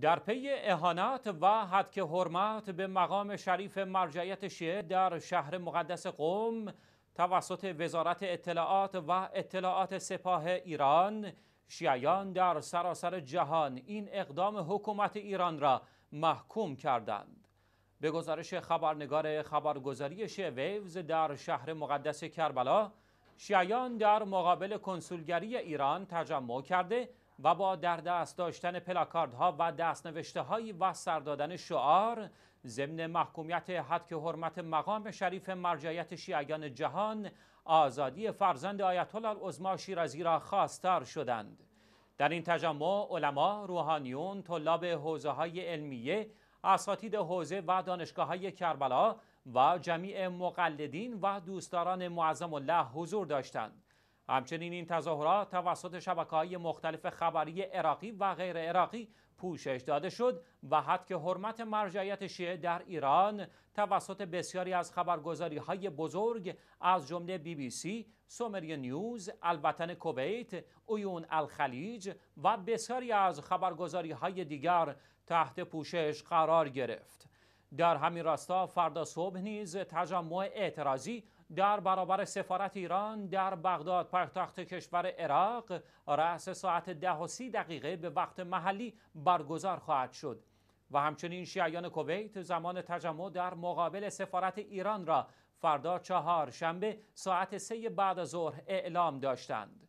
در پی اهانت و حدک حرمت به مقام شریف مرجعیت شیعه در شهر مقدس قوم توسط وزارت اطلاعات و اطلاعات سپاه ایران شیعیان در سراسر جهان این اقدام حکومت ایران را محکوم کردند به گزارش خبرنگار خبرگزاری شیعه ویوز در شهر مقدس کربلا شیعیان در مقابل کنسولگری ایران تجمع کرده و با در دست داشتن پلاکاردها و دستنوشته و سر دادن شعار ضمن محکومیت حد که حرمت مقام شریف مرجعیت شیعیان جهان آزادی فرزند آیت الله العظما شیرازی را خواستار شدند در این تجمع علما روحانیون طلاب حوزه های علمیه اساتید حوزه و دانشگاه های کربلا و جمیع مقلدین و دوستداران معظم الله حضور داشتند همچنین این تظاهرات توسط شبکه های مختلف خبری عراقی و غیر عراقی پوشش داده شد و حتی که حرمت مرجعیت شیعه در ایران توسط بسیاری از خبرگزاری های بزرگ از جمله بی بی سی، سومری نیوز، الوطن کویت، اویون الخلیج و بسیاری از خبرگزاری های دیگر تحت پوشش قرار گرفت. در همین راستا فردا صبح نیز تجمع اعتراضی در برابر سفارت ایران در بغداد پایتخت کشور عراق رأس ساعت ده و سی دقیقه به وقت محلی برگزار خواهد شد و همچنین شیعیان کویت زمان تجمع در مقابل سفارت ایران را فردا چهار شنبه ساعت سه بعد ظهر اعلام داشتند.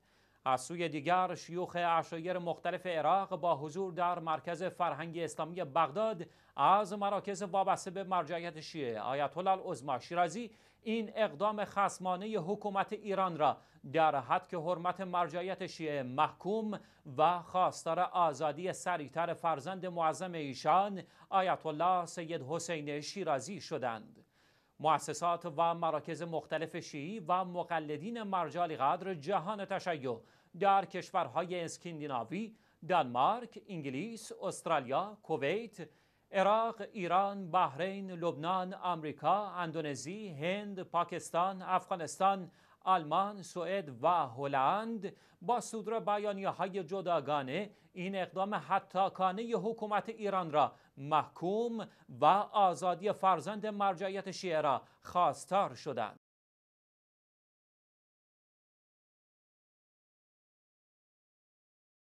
از سوی دیگر شیوخ اشایر مختلف عراق با حضور در مرکز فرهنگ اسلامی بغداد از مراکز وابسته به مرجعیت شیعه آیت الله شیرازی این اقدام خصمانه حکومت ایران را در حد که حرمت مرجعیت شیعه محکوم و خواستار آزادی سریعتر فرزند معظم ایشان آیت الله سید حسین شیرازی شدند مؤسسات و مراکز مختلف شیعی و مقلدین مرجال قدر جهان تشیع در کشورهای اسکندیناوی، دانمارک، انگلیس، استرالیا، کویت، عراق، ایران، بحرین، لبنان، آمریکا، اندونزی، هند، پاکستان، افغانستان، آلمان، سوئد و هلند با صدور بیانیه های جداگانه این اقدام حتاکانه حکومت ایران را محکوم و آزادی فرزند مرجعیت شیعه را خواستار شدند.